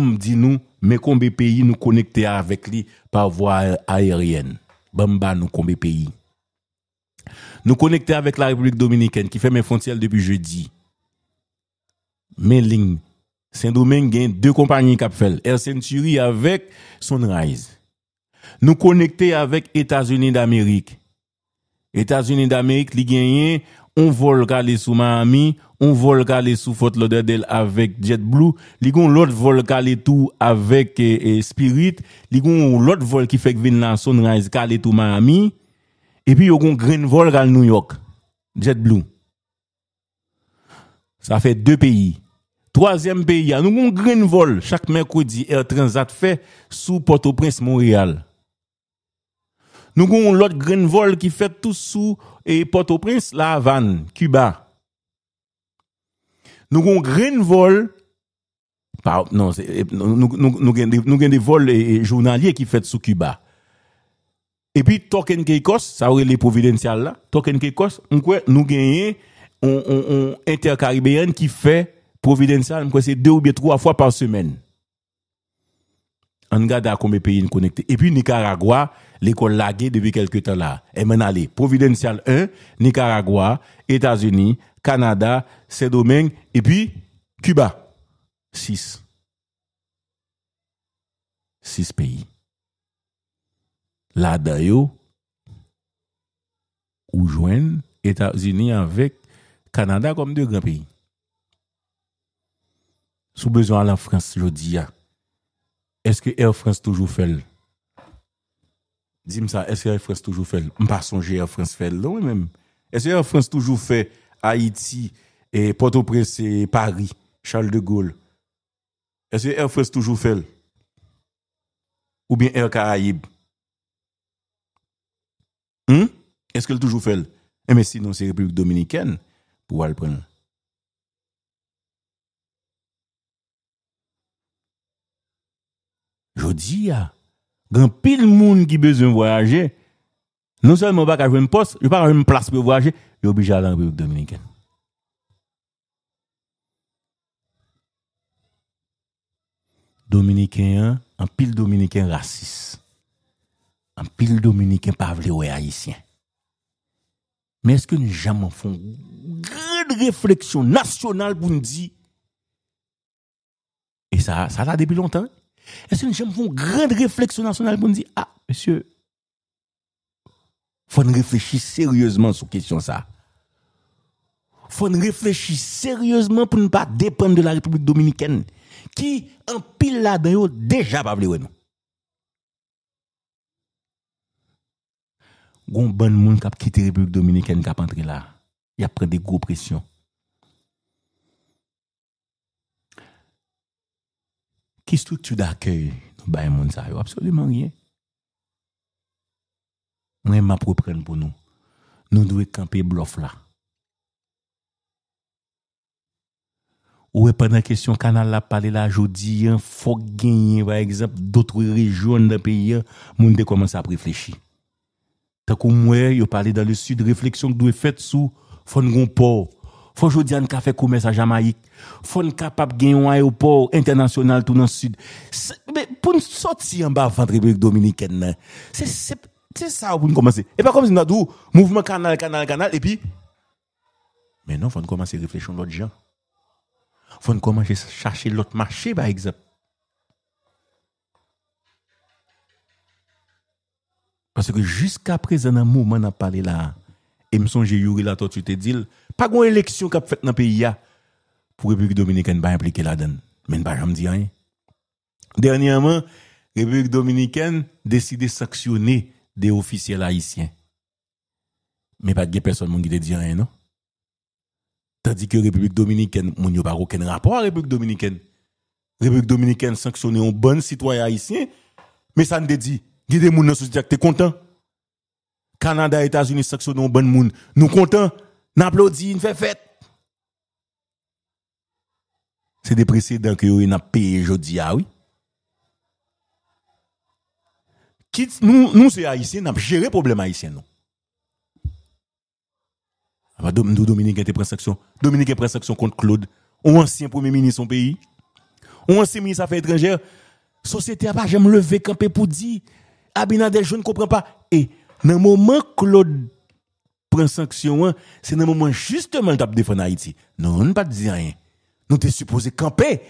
Comme dit nous, mais combien pays nous connecter avec lui par voie aérienne. Bamba nous combien pays. Nous connecter avec la République dominicaine qui fait mes frontières depuis jeudi. Mes lignes. Saint-Domingue a deux compagnies qui fait. Air Century avec Sunrise. Nous connecter avec États-Unis d'Amérique. États-Unis d'Amérique, gagnent... On vol kalé sou Miami, on vol kalé sou Fort Lauderdale avèk JetBlue, ligon lòt vol kalé tou avèk eh, eh, Spirit, ligon lòt vol ki fèk vin nan Sunrise kalé tou Miami, epi yo kon gren vol kal New York, JetBlue. Sa fè dè pèyi. Troazèm pèyi an, yo kon gren vol chak Merkoudi Air Transat fè sou Port-au-Prince Montréal. Nou kon lòt gren vol ki fèt tout sou e Port-au-Prince la avan, Kuba. Nou kon gren vol, non, eh, nou gen de vol e, e jounalye ki fèt sou Kuba. E pi, Token Kekos, sa oure le providensyal la, Token Kekos, nou gen yon inter-Karibéen ki fèt providensyal mwen kwen se 2 ou 3 fwa par semen. An gada kon be peyin konekte. E pi, Nicaragua, l'école laguée depuis quelques temps là. Et maintenant, allait. Providential 1, Nicaragua, États-Unis, Canada, ces domaines, et puis Cuba. Six. Six pays. là d'ailleurs, où États-Unis avec Canada comme deux grands pays. Sous besoin à la France, je dis, ah. est-ce que Air France toujours fait Dis-moi ça, est-ce que Air France toujours fait Je pas songer Air France fait là, même. Est-ce que Air France toujours fait Haïti, et Port-au-Prince et Paris, Charles de Gaulle Est-ce que Air France toujours fait Ou bien Air Caraïbes hein? Est-ce qu'elle toujours fait eh, mais sinon, c'est République Dominicaine pour le prendre. Je dis, ah, Gan pil moun ki bezon voyaje, non seman ba ka jwen post, jwen pa ka jwen plas pe voyaje, yo bija lan pou yon Dominikyan. Dominikyan, an pil Dominikyan rasis. An pil Dominikyan pa vle weyayisyen. Men eske nou jam an fon gre de refleksyon nasyonal pou nou di. E sa la depi lontan. Ese nje m foun gred refleksyon nasyonal pou n di, a, mesye, foun refleksi seryosman sou kesyon sa. Foun refleksi seryosman pou n pa depen de la Republik Dominikèn ki an pil la dayo deja pa vlewen. Gon ban moun kap kite Republik Dominikèn kap antre la, ya pren de gro presyon. ki struktu da akèy, nou bayan moun sa yo, absoloumen riyen. Mwen m apropren pou nou, nou dwe kampe blof la. Ou e penan kesyon, kanal la pale la jodi, fok genyen, vay eksept, dotre rejoun dan peyi, moun de komanse ap reflechi. Takou mwen, yo pale dan le sud, refleksyon dwe fet sou, fon goun po. Ou, faut aujourd'hui qu'a fait commerce à Jamaïque faut capable gagner un aéroport international tout dans le sud mais pour nous sortir en bas vendre République dominicaine hein, c'est c'est ça pour nous commencer et pas comme si nous avons mouvement canal canal canal et puis Mais maintenant faut commencer à réfléchir l'autre gens faut commencer à chercher l'autre marché par exemple parce que jusqu'à présent dans le moment on a parlé là et me que Yuri là toi tu te dis pas une élection qui a faite dans le pays pour la République dominicaine pas impliquer là-dedans. Mais ne pas dire rien. Hein. Dernièrement, la République dominicaine a décidé de sanctionner des officiels haïtiens. Mais pas de personne qui ne dit rien, non? Tandis que la République dominicaine, il n'y pas aucun rapport à la République dominicaine. La République dominicaine sanctionne un bon citoyen haïtien, mais ça ne dit, il y a des gens dans société sont contents. Canada, États-Unis sanctionnent un bon monde, nous content n'applaudit, une fait fête. C'est des précédents que vous avez payé aujourd'hui, ah oui. nous, nous, c'est Haïtiens, nous avons géré le problème haïtien, non. Ah, bah, Dominique était pris sanction. Dominique est sanction contre Claude. Un ancien premier ministre de son pays. Un ancien ministre des Affaires étrangères. Société a pas j'aime lever camper pour dire. Abinader, je ne comprends pas. Et, dans le moment Claude prend sanction, hein. c'est dans le moment justement de défendre Haïti. Non, on ne pas dire rien. Nous sommes supposés camper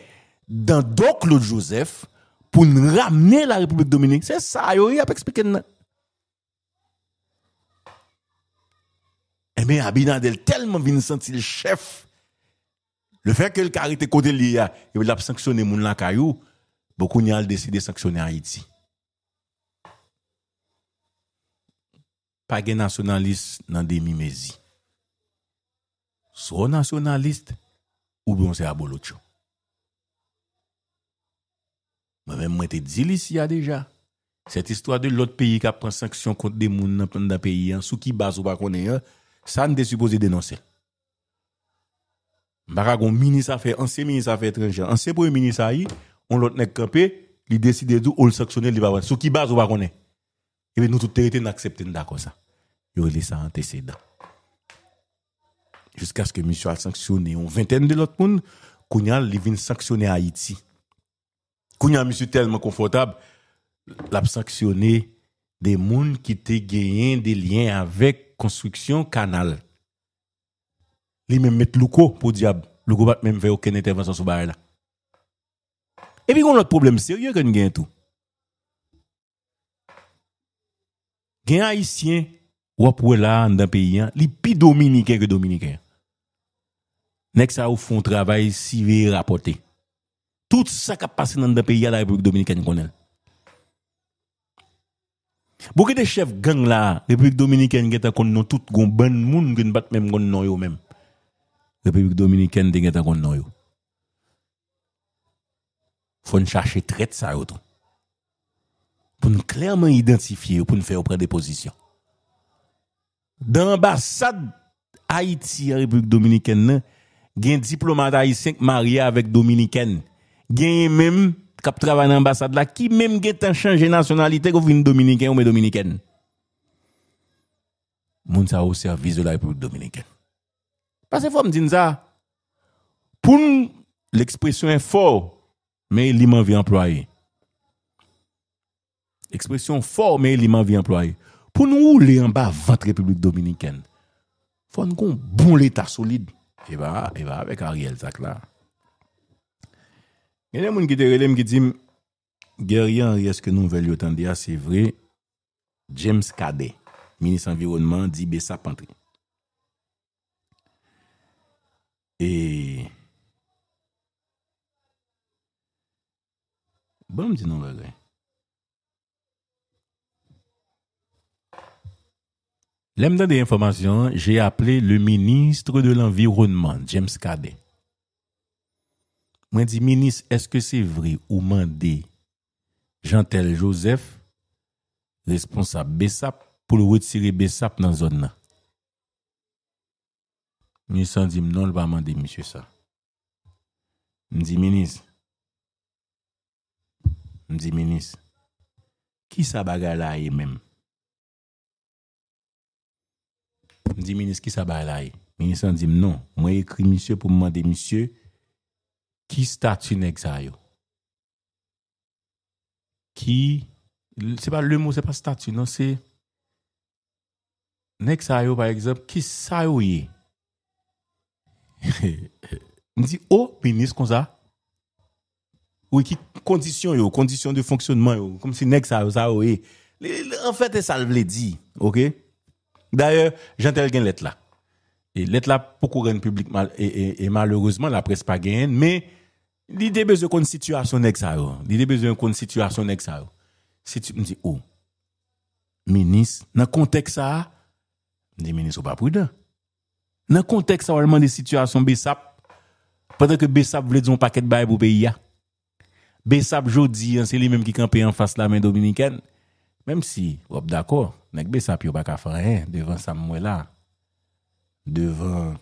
dans Don Claude Joseph pour nous ramener la République Dominique. C'est ça, il a expliqué. Eh bien, Abinadel tellement vient sentir le chef. Le fait que le carité côté l'IA, il a sanctionné mon Kayou, beaucoup n'y a décidé de sanctionner Haïti. pa gen nasyonalist nan demi mezi. Sou nasyonalist, ou bon se abolo chou. Mwen mwen te dilisi ya deja. Set istwa de lout peyi ka pran saksyon kont de moun nan pran da peyi, sou ki baz ou bakone, sa n dey supose denonse. Bakagon, ansen minis afe, ansen pou yon minis ahi, yon lot nek kapè, li deside zou ou l saksyonel li ba wane. Sou ki baz ou bakone. Et nous, tout nous n'acceptons d'accord ça. Yo, il ça antécédent. Jusqu'à ce que monsieur a sanctionné une vingtaine de l'autre monde, qu'on il vient sanctionner Haïti. Qu'on monsieur tellement confortable, l'a sanctionné des gens qui ont gagné des liens avec construction canal. Li même met Louko pour diable. Louko va même faire aucune intervention sur là. Et puis, on a un problème sérieux que nous tout. gen haisyen wap wè la an da peyi an, li pi dominikè ke dominikè. Nèk sa ou fon travay sivè rapote. Tout sa kap pase nan da peyi an la Republik Dominikè ni konen. Bokè de chef gen la Republik Dominikè ni gen ta konen nou tout gon ban moun gen bat men konen nan yo men. Republik Dominikè ni gen ta konen nan yo. Fon chache tret sa yo ton. pou nou klerman identifiye ou pou nou fè ou prè deposisyon. Dan ambasad Haiti republik Dominikèn nan, gen diplomat ay sèk marye avèk Dominikèn, gen yè mèm kap travè an ambasad la, ki mèm gen tan chanje nasyonalite gò vini Dominikèn ou mè Dominikèn. Moun sa ou servis de la republik Dominikèn. Pase fò mdine za, pou nou l'ekspresyon fò, mè li man vè employe, Ekspresyon forme li man vi employe. Po nou ou li an ba vant republik dominiken? Fon kon bou l'état solide. E ba, e ba, vek a riel tak la. Genè moun ki te relem ki dim, ger yon riaske nou vel yotan diya, se vre, James Kade, Ministre Environnement, di be sa pantri. E... Bon m di nou rejè? Lèm dan de informasyon, jè ap lè le ministre de l'environnement, James Kade. Mwen di, minis, eske se vri ou mande Jantel Joseph, lesponsap Besap, pou lwet siri Besap nan zon nan? Mwen san di, mnon lwa mande, msye sa. Mwen di, minis, mwen di, minis, ki sa baga la e menm? dit, ministre, qui ça va là? Ministre dit, non. Moi, écrit monsieur pour demander, monsieur, qui statue nèg Qui, c'est pas le mot, c'est pas statue, non, c'est, nèg par exemple, qui ça yo y dit, oh, ministre, comme ça? Oui, qui condition yo, condition de fonctionnement yo, comme si nèg ça yo, En fait, ça le dit, ok? D'ailleurs, j'entends quelqu'un lettre là. Et l'être là, courir de public, et, malheureusement, la presse pas gagne, mais l'idée besoin une situation oh. L'idée besoin une situation oh. Si tu me dis, oh, ministre, dans le contexte ça, les ministres sont pas prudents. Dans le contexte ça, vraiment des situations BESAP, pendant que BESAP voulait dire un paquet de bail pour pays, BESAP, je dis, hein, c'est lui-même qui campait en face de la main dominicaine, même si, d'accord, Nèk bè sap yo baka farè, devan sa mwen la. Devan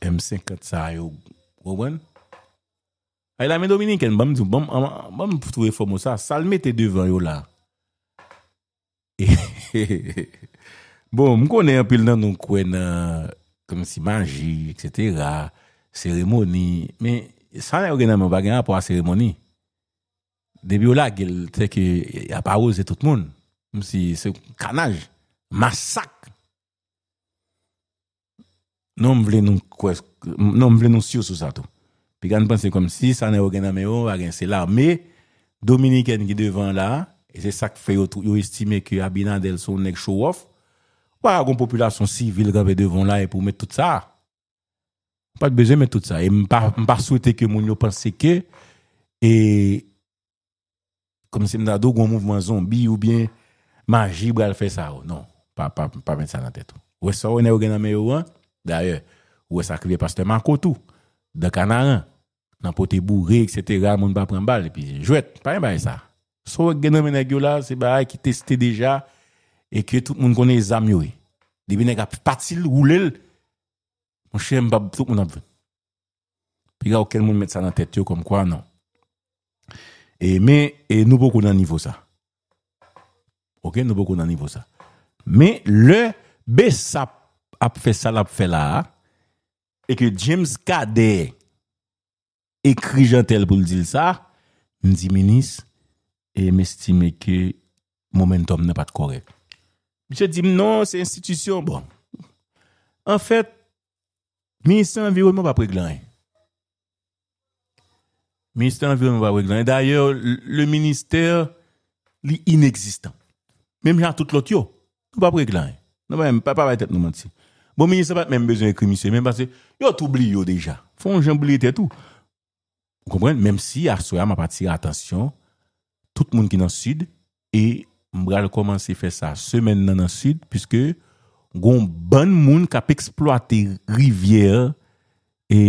M50 sa yo ouwen. Aè la mè Dominikèn, bè mè tou refomo sa, salmè te devan yo la. Bon, mwen konè yon pil nan nou kwen, euh, kwen si manji, et cetera, seremoni. Mè sanè yo gen nan mè bagè a pou a seremoni. Debi yo la, gèl, tèk yon aparoze tout moun. si c'est canage, massacre. Non, voulons nous non voulons nous sur ça tout. Puis quand pense comme si ça n'est aucun américain, oh, c'est l'armée dominicaine qui devant là et c'est ça qui fait yo estimer que Abinadel son nek show off. Pas une population civile qui devant là et pour mettre tout ça. Pas de besoin de mettre tout ça et pas pas souhaiter que mon gens pense que et comme ah, c'est un mouvement zombie ou bien manjib gale fe sa ou, non, pa met sa nan tete ou. Ou e sa ou ene ou gename yo ou an, daye, ou e sa krive pastè mankotou, de kanaren, nan pote bourre, et cetera, moun ba prembal, epi jwet, pa en baye sa. Sou gename ene gyo la, se ba hay ki testè deja, e kwe tout moun konen zam yoy. E. Dibine ka patil, roulel, moun chèm bab tout moun apve. Pi gwa ou ken moun met sa nan tete yo kom kwa, non. E me, e nou pou konen nivou sa. OK, nous beaucoup dans niveau ça. Mais le ça a fait ça l'a fait là et que James Cadet écrit tel pour dire ça, me dit ministre et m'estime que momentum n'est pas correct. Je dis non, c'est institution bon. En fait, ministère environnement pas Le ministère de l'Environnement D'ailleurs, le ministère est inexistant. Mèm jan tout lot yo. Tout pa prek lan yon. E. Mèm pa paye tet nouman ti. Bon mèm yon se pat mèm bezon yon krimisyon. Mèm pa se... Yo tout bli yo deja. Fon jen bli te tout. Mèm si Arsouya m'a pati atasyon. Tout moun ki nan sud. E mbral komanse fe sa. Semen nan nan sud. Piske goun ban moun ka pe eksploate rivyer. E...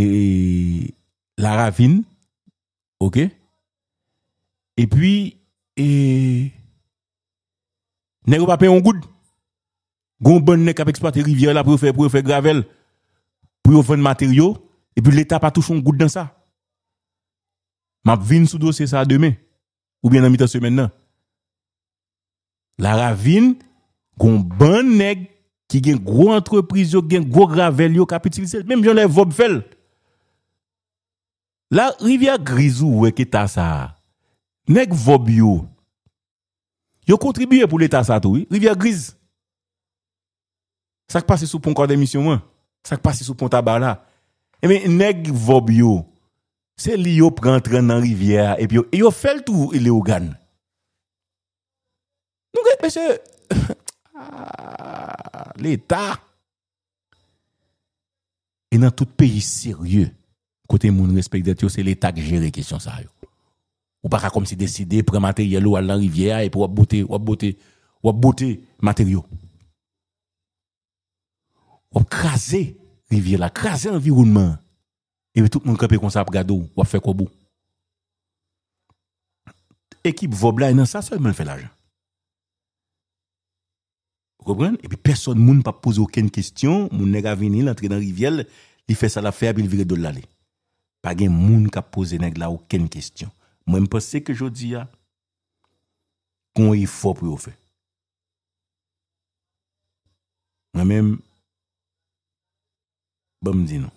La ravine. Ok. E pi... E... Nèk ou pa pe yon goud. Gon bon nèk ap eksploate rivya la pou yo fe, pou yo fe gravel. Pou yo ven materyo. E pi l'Etat pa touche yon goud dan sa. Ma vin sou dosye sa deme. Ou bien nan mita semen nan. La ra vin, gon bon nèk ki gen gwo entreprise yo, gen gwo gravel yo, kapitilise. Mèm jen lè vob fel. La rivya grizu wè ki ta sa. Nèk vob yo. Yo kontribuye pou l'Etat sa tou. Rivière Grise. Sak passe sou pon kwa demisyon mwen. Sak passe sou pon tabala. Emen, eh neg vob yo. Se li yo prantren nan rivière, ep yo, e yo fel tou ilè ou gan. Nou gen, mese, ah, l'Etat e nan tout peyi serye. Kote moun respecte de ti yo, se l'Etat ki jere kesyon sa yo. Ou pa ka kom se deside pre-materyal ou alan rivyea e pou wap bote, wap bote, wap bote materyo. Wap krasè rivye la, krasè environman. Ebe tout bon. moun kapè konsap gado wap fèk wabou. Ekip vobla enan sa, sa yon moun fè la jan. Wap kwen? Ebi person moun pa pose oken kestyon, moun nega vini lantre nan rivyele, li fè sa la fè apil vire do lale. Pagè moun ka pose neg la oken kestyon. Mwen mpese ke jodi ya kon yi fò pou yo fè. Mwen mwen bè mdino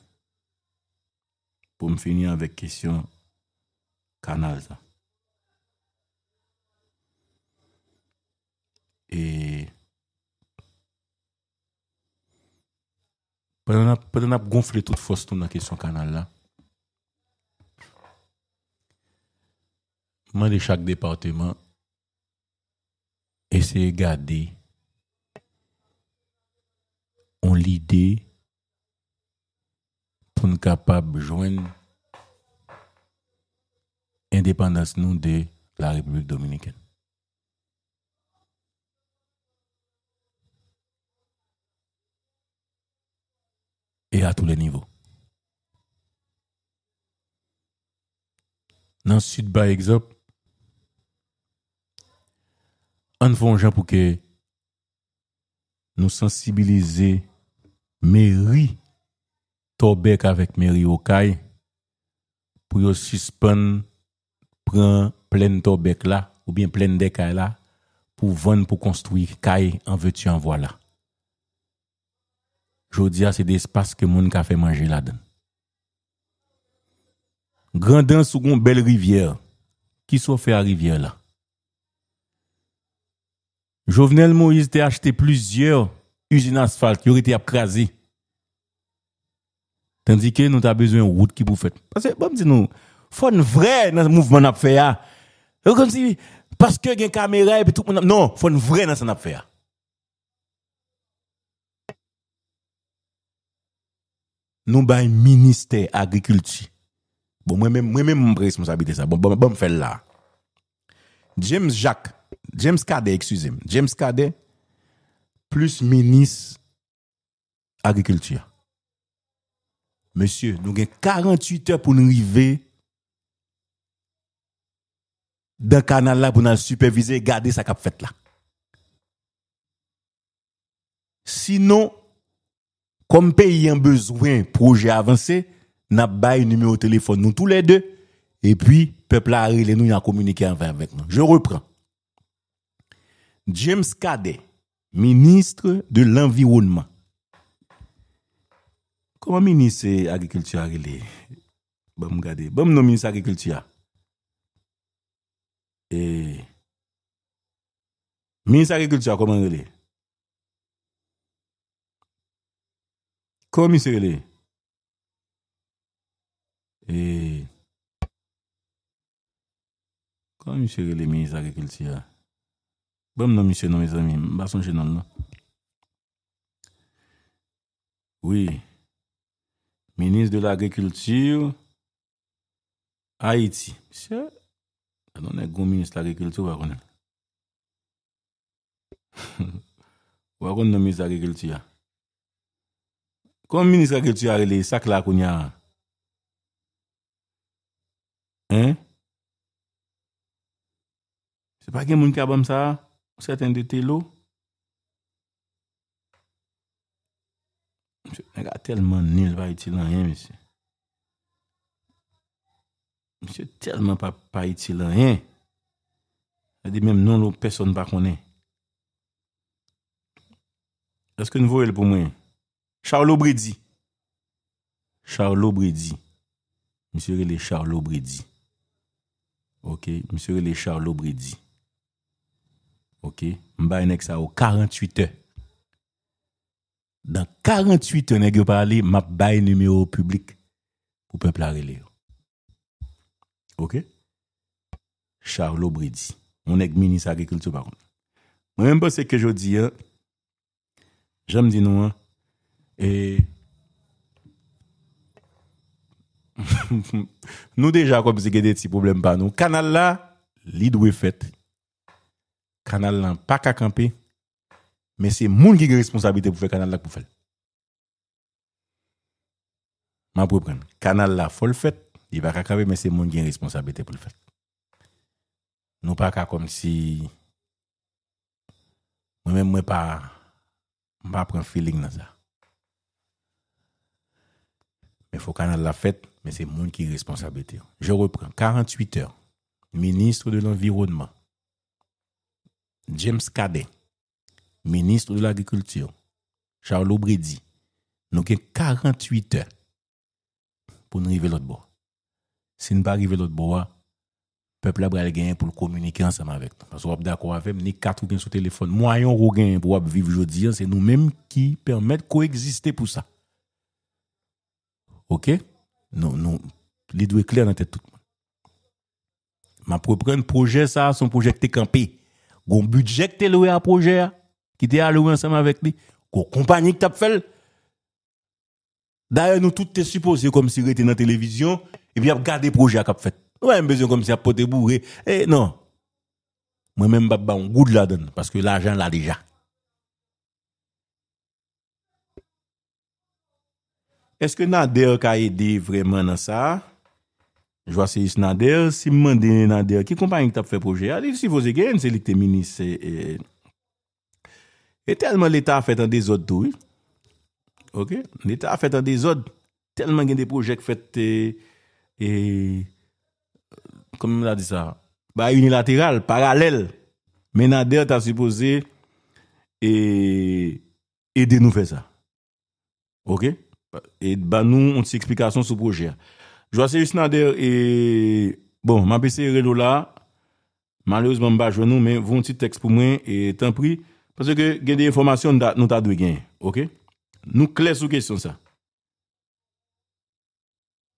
pou m finye avèk kèsyon kanal zan. E pèdè nan ap gonfle tout fòstou nan kèsyon kanal la. de chaque département essayer de garder on l'idée pour nous capable de joindre indépendance de la République dominicaine. Et à tous les niveaux. Dans le sud, par exemple, an fonja pou ke nou sensibilize mèri tobek avèk mèri ou kaj pou yo sispèn pren plèn tobek la ou bien plèn dekaj la pou ven pou konstoui kaj an vè tu an vwa la. Jodi a se de espas ke moun ka fè manjè la den. Grandan sou goun bel rivyè ki sou fè a rivyè la Jovenel Moise te achete pluzier usine asfalte, yorite apkrasi. Tendike nou ta bezwen wout ki pou fèt. Pase, bom di nou, fon vre nan mouvman ap fè ya. Paske gen kameray, fon vre nan san ap fè ya. Nou bay minister agrikulti. Mwen mè mè moun pres moun sabite sa. Bom fè la. James Jacques James Cadet, excusez-moi. James Cadet, plus ministre agriculture. Monsieur, nous avons 48 heures pour nous arriver dans le canal là pour nous superviser et garder ce qu'a fait là. Sinon, comme pays a besoin projet avancé, avons pas numéro de téléphone nous tous les deux et puis peuple a nous a communiqué avec nous. Je reprends. James Kade, Ministre de l'Environnement. Koman Ministre Agricultura gele? Bèm bon, bon, nou Ministre Agricultura? Eee. Ministre Agricultura koman gele? Koman Ministre Agricultura? Eee. Eee. Koman Ministre Agricultura? Bèm nan mi sè nan mè zè mè, mbason sè nan nan. Oui. Ministre de l'agrikultur Haiti. Mè sè. Adonè ah goun ministre l'agrikultur wakonè. Wakon nan ministre l'agrikultur ya. Kon ministre l'agrikultur ya, le isak lakoun ya. Hè? Se pa gen moun ki abam sa? Ou saten de te lou? Msyo, naga telman nil pa iti lan yon, msyo. Msyo, telman pa iti lan yon. A di menm nou loperson pa konen. Aske nou vou el pou mwen? Charlo Bredi. Charlo Bredi. Msyo, elè Charlo Bredi. Ok, msyo, elè Charlo Bredi. OK Mba nek ça au 48 heures. Dans 48 heures nèg parler, m'a bail numéro public pour peuple à OK Charles Bredi, on est ministre agriculture par contre. Moi même ce que je hein, dis j'aime dire non et nous hein, e déjà comme c'est des petits problèmes pas nous canal là l'idée est faite canal n'a pas qu'à camper, mais c'est monde qui a responsabilité pour faire canal là pour faire. Ma Canal là, faut le faire. Il va camper, mais c'est monde qui a responsabilité pour le faire. Nous pas qu'à comme si moi-même, moi pas, pas prendre feeling dans ça. Mais faut canal la fête, mais c'est monde qui la responsabilité. Je reprends. 48 heures. Ministre de l'Environnement. James Cadet, Ministre de l'agrikulture, Charles O'Brady, nou gen 48h pou nou rive lout bo. Si nou pa rive lout bo, peple a brel gen pou l'kominike anseman vek. Pas wap da kou avèm, ni katou gen sou telefon. Mwa yon rou gen pou wap viv jodi an, se nou menm ki permèt koeksiste pou sa. Ok? Nou, nou, li dwe kler nan tè tout. Man pou pren proje sa, son proje te kampey. gon budget que t'es loué projet, qui t'es alloué ensemble avec lui, gon compagnie que t'as fait. D'ailleurs, nous tous t'es supposé comme si était dans la télévision, et puis a le projet qu'a fait. Ouais, besoin comme si a poté bourré. Eh, non. Moi-même, pas un goût de la donne, parce que l'argent l'a déjà. Est-ce que Nader a aidé vraiment dans ça? Jo ase is Nader, si mande Nader, ki kompanyen ki tap fè proje. Adi si voze gen, se lik te mini. E, e, e telman l'Etat a fèt an dezod tou. E. Ok? L'Etat a fèt an dezod. Telman gen de projek fèt. Kom men la di sa? Ba unilateral, paralel. Men Nader tap se pose. E denou fè sa. Ok? E ban nou, ont se eksplikasyon sou proje. Ok? Jwa se yus nan der e... Bon, ma bese yere do la. Malouz ban mba jwen nou, men voun ti teks pou mwen e tan pri. Pase ke gen de informasyon nou ta dwe gen. Ok? Nou kles sou kesyon sa.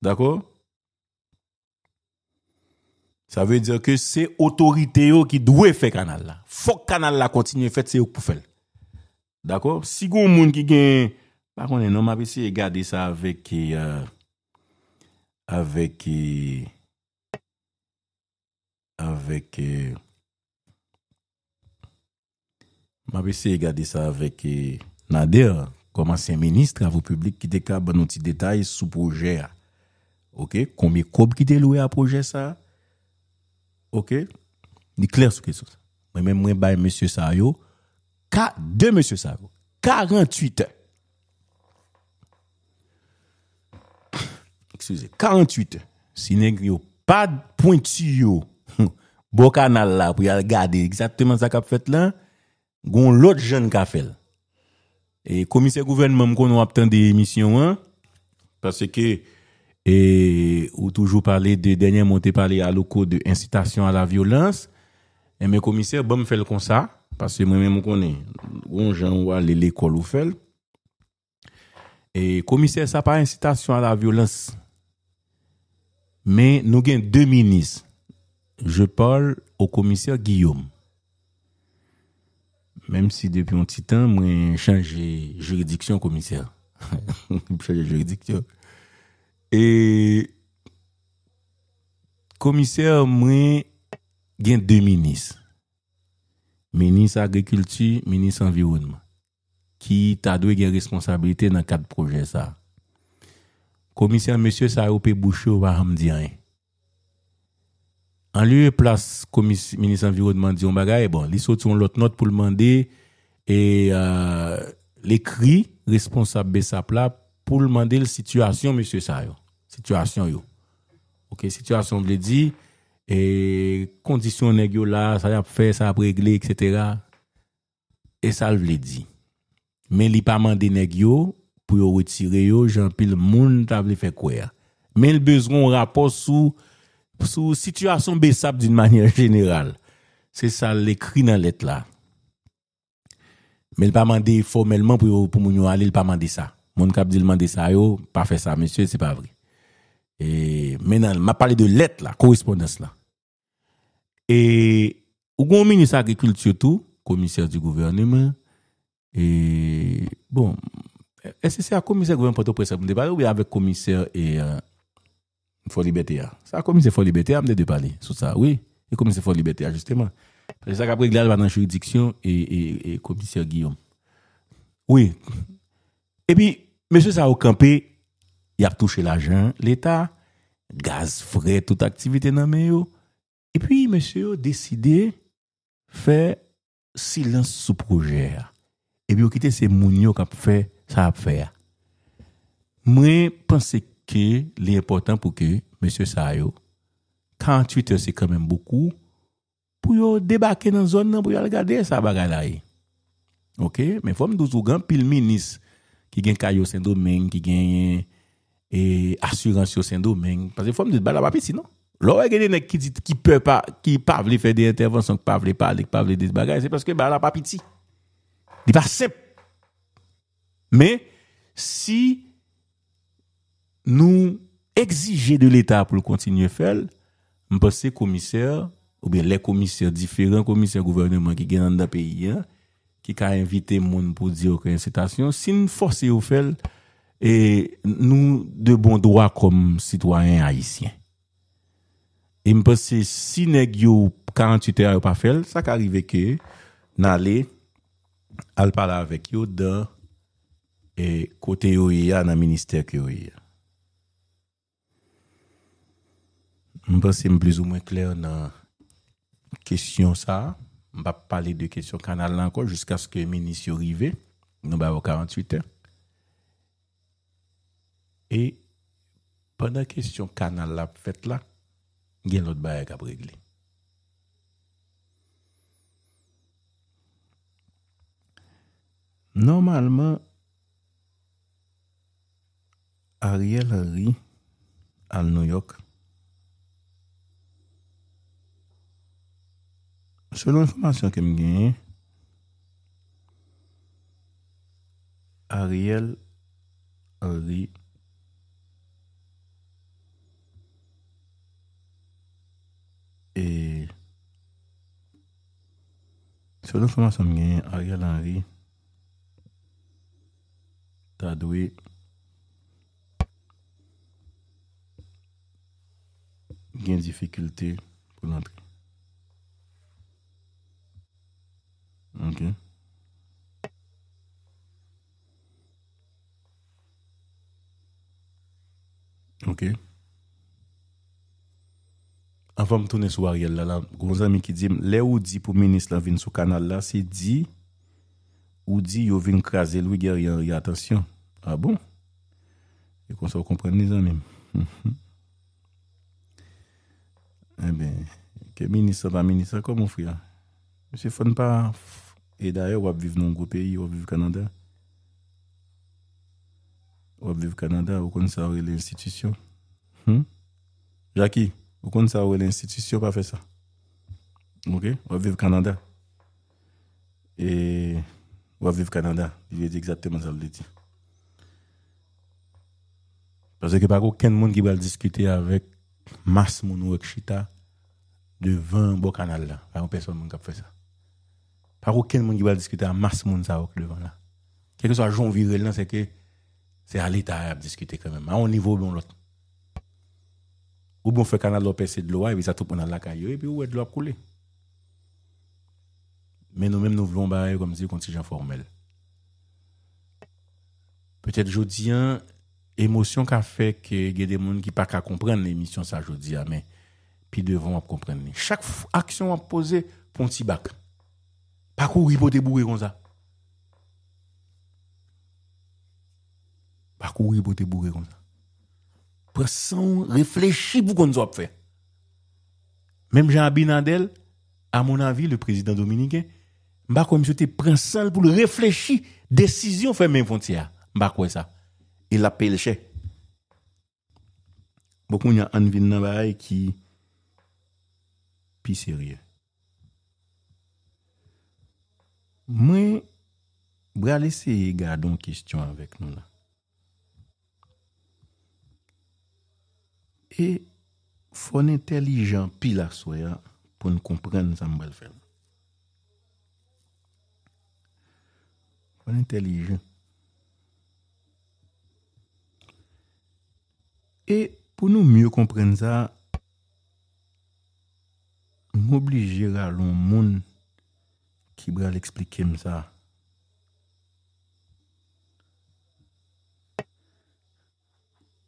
D'akor? Sa vey dir ke se otorite yo ki dwe fe kanal la. Fok kanal la kontinye fet se yo pou fel. D'akor? Si goun moun ki gen... Bakon eno, ma bese yere gade sa vek e... Euh, Avèk e, avèk e, m ap ese y gade sa avèk e, nade, koman se ministre avou publik ki de ka banouti detay sou projè a. Ok, koumi koub ki de loue a projè sa? Ok, ni kler sou kesou sa. Mwen mwen baye monsye sa yo, ka, de monsye sa yo, karantuitè. excusez, 48 si n'est pas pointu hum, bon canal là pour y regarder exactement ça qu'a fait là, gon l'autre jeune qu'a fait. Et commissaire gouvernement qu'on obtenu des émissions hein. parce que et ou toujours parler de dernier monté parler à locaux de incitation à la violence et mes commissaires bon me fait comme ça parce que moi-même connais bon gens ou aller l'école ou fait et commissaire ça pas incitation à la violence mais nous avons deux ministres. Je parle au commissaire Guillaume. Même si depuis un petit temps, moi, changé juridiction commissaire. juridiction. Et commissaire, moi, j'ai deux ministres. Ministre agriculture, ministre environnement. Qui t'a donné responsabilité dans quatre projets ça commissaire monsieur ça au bouchou va me rien en lieu place commissaire ministre environnement dit on bagaille bon il une autre note pour demander et euh, l'écrit responsable sa place pour demander la situation monsieur ça situation yo OK situation veut dit, et condition nèg là ça a fait ça a réglé etc. et ça veut dit. mais il pas mandé nèg pour retirer yo j'en pile monde t'a fait quoi mais le besoin rapport sous sous situation baissable d'une manière générale c'est ça l'écrit dans lettre là mais il pas mandé formellement pour pour aller il pas mandé ça mon cap dit mandé ça pas fait ça monsieur c'est pas vrai et maintenant m'a parlé de lettre là correspondance là et au grand ministre agriculture tout commissaire du gouvernement et bon Ese se euh, a komise gwen pote presep mde pale ou e ave komise e Foli Betea. Se a komise Foli Betea mde de pale sou sa. Oui. E komise Foli Betea justeman. Se sa kap reglade banan juridiksyon e komise Guillaume. Oui. E pi, mese sa okampe y ap touche l'ajan l'Etat. Gaz fre tout aktivite nan me yo. E pi mese yo deside fè silens sou proje. E pi ou kite se mounyo kap fè Sa ap fè ya. Mwen pense ke li important pou ke, M. Sayo, kan Twitter se kèmèm boukou, pou yo debake nan zon nan, pou yo al gade sa bagay la e. Ok? Men fòm nou zougan pil minis ki gen kayo sen domen, ki gen assurance yo sen domen. Pase fòm nou zbala wapiti, non? Lò wè gen enè ki dit ki pavle fè de intervonson, ki pavle pavle, ki pavle de zbagay, se paske bala wapiti. Di pa sep! Mais si nous exigeons de l'État pour continuer à faire, je pense que les commissaires, ou bien les commissaires, différents commissaires gouvernement qui sont dans le pays, hein, qui ont invité les gens pour dire une citation, si nous forçons à faire, et nous de bon droit comme citoyens haïtiens. Et je pense que si nous 48 heures pas fait, ça arrive que nous allons parler avec eux dans et côté yoya dans le ministère que OIA. Je pense que plus ou moins clair dans la question ça. Je vais parler de question canal encore jusqu'à ce que le ministre arrive. Nous avons 48 heures. Et pendant la question canal la faite là, il y a l'autre bail à régler. Normalement, Ariel Henry al New York Se lou informasyon kem genye Ariel Henry e Se lou informasyon genye Ariel Henry tatoui gen difikulte pou lantre. Ok. Ok. Afan m toune sou a riyal la la, gounzami ki di, le ou di pou menis la vin sou kanal la, se di, ou di yo vin krasel, wigè riyan riyan, atasyon. A ah bon? Ek wans wakomprende nizan mèm. Mh mh mh. Eh bien, que ministre pas ministre, comme mon frère. Monsieur Fon pas. Et d'ailleurs, on va vivre dans un gros pays, on va vivre au Canada. On va vivre au Canada, on connaît ça, l'institution. Hmm? Jackie, on connaît ça, l'institution, pas faire ça. Ok? On va vivre au Canada. Et on va vivre au Canada. Je Il dire exactement ça, le dit. Parce que pas aucun monde qui va discuter avec masse moun wek chita devant bon canal là. personne qui a fait ça. par aucun monde qui va discuter à masse moun ça devant là. quelque soit Jean virer là, c'est que c'est à l'état à discuter quand même. À un niveau bon l'autre. Ou bon fait canal c'est de l'eau et puis ça tout dans la caillou et puis où est de l'eau couler. Mais nous-mêmes nous voulons barrer comme si contingent formel. Peut-être un... Emosyon ka fe ke gede moun ki pak a komprende ne misyon sa jodi a men. Pi devan wap komprende ne. Chak aksyon wap pose pon ti bak. Bak ou ribote bou re konza? Bak ou ribote bou re konza? Pe san reflechi pou kon zo ap fe. Mem Jean Binadel, a mon anvi le prezident Dominiken, bak ou misyon te pren san pou le reflechi desisyon fe men fon ti a. Bak ou e sa? Il apel chè. Bokoun ya an vin nabay ki pi serye. Mwen bralese yi gade an kistyon avèk nou la. E fon entelijan pi la soya pou nou kompren san mbal fèm. Fon entelijan. E pou nou myo komprenn sa, m'oblijera loun moun ki bra l'eksplikem sa.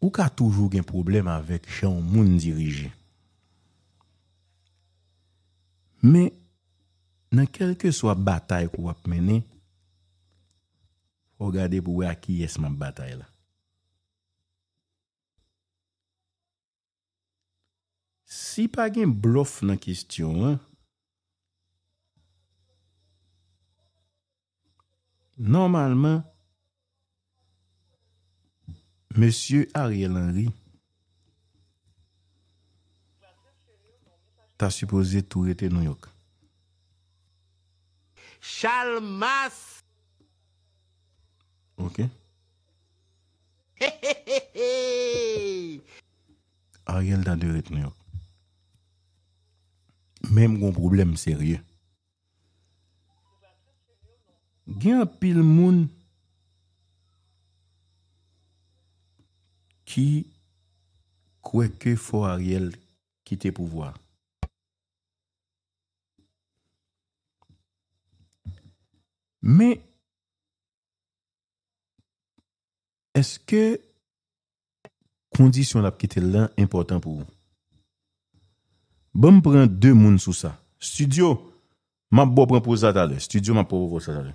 Ou ka toujou gen problem avèk chan moun dirije. Me, nan kelke swa batay kou ap mene, o gade pou wè aki yesman batay la. si pa gen blof nan kistyon, nan kistyon, normalman, Monsie Ariel Henry, ta suppose tou ete nou yok. Charles Masse! Ok? He he he he! Ariel da deuret nou yok. menm gwen problem serye. Gen apil moun ki kweke fo a riel ki te pou vwa. Men, eske kondisyon ap ki te lan important pou vwa? Bèm pren dè moun sou sa. Studio, mèm bò pren pou zat ale. Studio, mèm pou pou zat ale.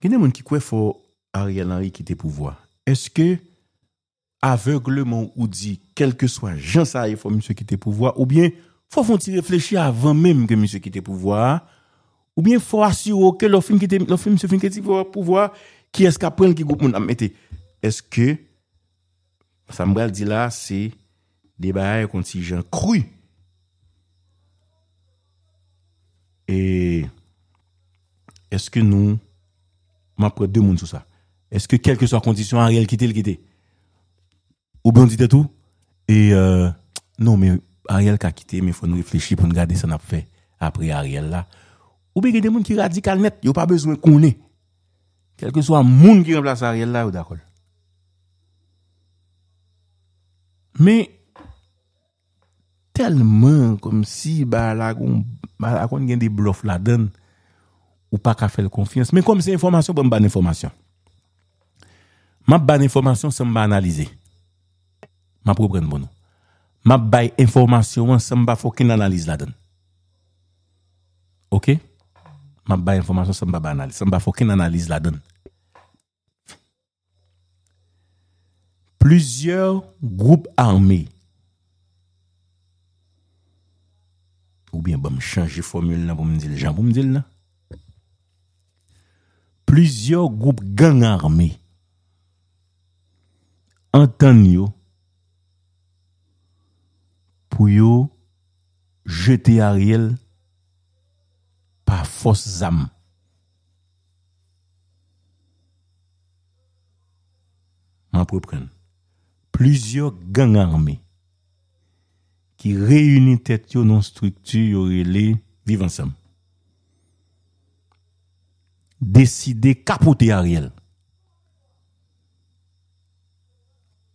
Genè moun ki kwe fò Ariel Henry ki te pou vwa. Eske avegleman ou di kelke soan jansay e fò monsye ki te pou vwa ou bien fò fò ti reflechi avan mèm ke monsye ki te pou vwa ou bien fò asyro ke lò fèm monsye ki te pou vwa ki eske apren ki goup moun amete. Eske sa mbrel di la se des si j'en cru. Et est-ce que nous, m'après deux mondes sur ça, est-ce que quelque que soit la condition, Ariel quitte, le quitte. Ou bien dit tout Et euh, non, mais Ariel qui a quitté, mais il faut nous réfléchir pour nous garder ce qu'on fait après Ariel là. Ou bien il y a des gens qui radical net, il n'y a pas besoin qu'on est. Quel que soit le monde qui remplace Ariel là, ou d'accord. Mais Telman kom si balakon gen di blof la den ou pa ka fel konfians. Men kom si informasyon bon ban informasyon. Ma ban informasyon seman ban analize. Ma pou gen bon nou. Ma bay informasyon seman ban fokin analize la den. Ok? Ma bay informasyon seman ban analize. Semen ban fokin analize la den. Plüzyor group armé Ou bien ba m chanje formule nan pou m dil, jan pou m dil nan. Plisyo goup gang arme. Antan yo. Pou yo. Jete a riel. Pa fos zam. Ma pou pren. Plisyo gang arme. Ki rey unitet yo nan struktu yo rele viv ansam. Deside kapote a riel.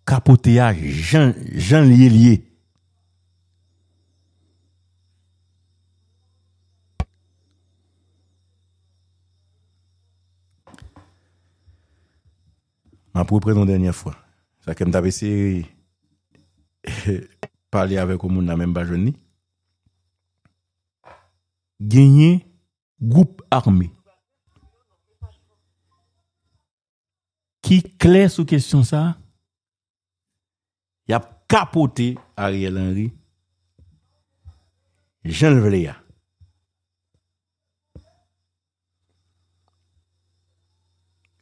Kapote a jan liye liye. M'apropre non denye fwa. Sa kem da ve se... parler avec au monde la même pas jeune gagné groupe armé qui clair sous question ça il a capoté Ariel Henry Jean veux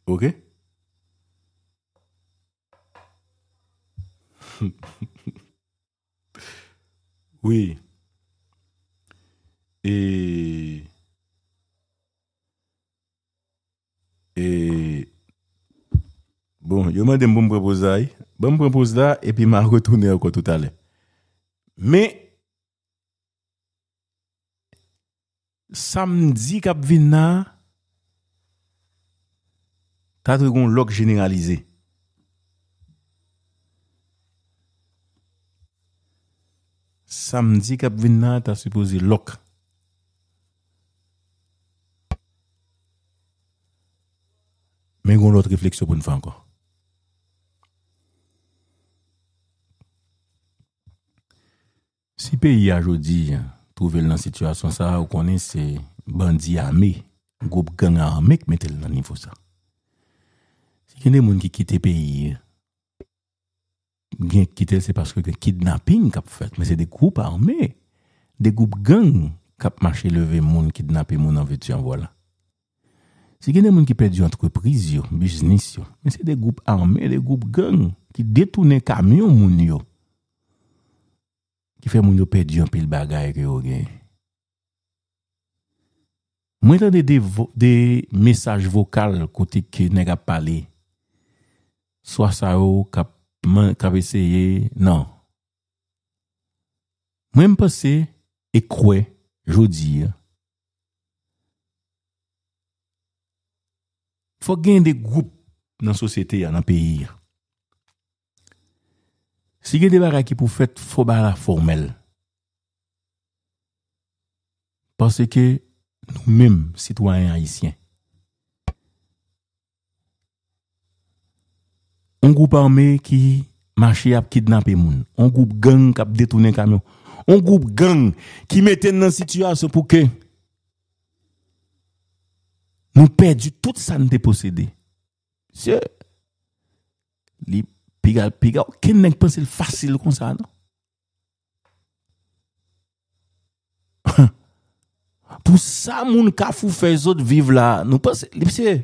OK Oui, e, e, bon, yo mwen dem bon prepozay, bon prepozay, epi ma retoune yo kwa tout ale. Me, samdi kap vinna, tatwe kon lok jeneralizey. Samdi kap vin nan, ta suposi lok. Men goun lot refleksyon pou n'fan kon. Si peyi a jodi, touvel nan situasyon sa, ou konen se bandi a me, goup gen a mek metel nan nifo sa. Si kene moun ki kite peyi, si kene moun ki kite peyi, gen kitel se paske gen kidnapping kap fet, men se de goup arme, de goup gen kap mache leve moun, kidnapping moun anve tiyan, voilà. Se gen de moun ki pedi yon entreprise yon, biznis yon, men se de goup arme, de goup gen, ki detounen kamyon moun yo, ki fe moun yo pedi yon pil bagay ki yo gen. Mwen tande de mesaj vokal kote ki nega pale, swasa yo kap Non. Mwen kave eseye, nan. Mwen mpase, e kwe, jo dir, fok gen de group nan sosyete, nan peyir. Se gen de baraki pou fèt, fok barak formel. Pase ke nou mwen, sitwaen Haitien, On goup anme ki machi ap kidnap e moun. On goup gang kap detounen kamyon. On goup gang ki meten nan sityasyon pou ke. Nou perdi tout sa nte posede. Se, li pigal pigal, ken neng pensel fasil kon sa, nou? Pou sa moun kafou fè zot viv la, nou pensel, li pse,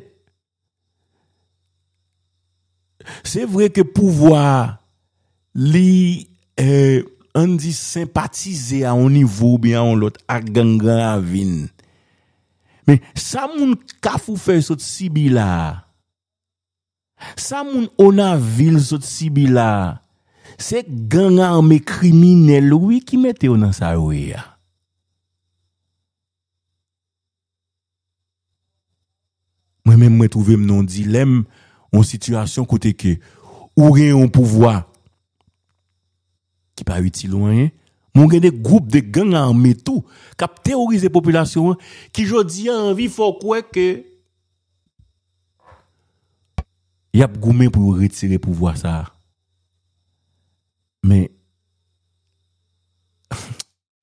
Se vre ke pou vwa li eh, an di sempatize a ou nivou bi an ou lot ak gangan a vin. Men, sa moun kafou fè sot Sibila. Sa moun ona vil sot Sibila. Se gangan a me krimine loui ki mete ona sa ou ya. Mwen men mwen touve mnon dilem... Mwen sityasyon kote ke, ou gen yon pouvoi, ki pa yu ti loun, mwen gen de group de gen an metou, kap teorize populasyon, ki jodi an vi fokwe ke, yap goumen pou yu retire pouvoi sa. Men,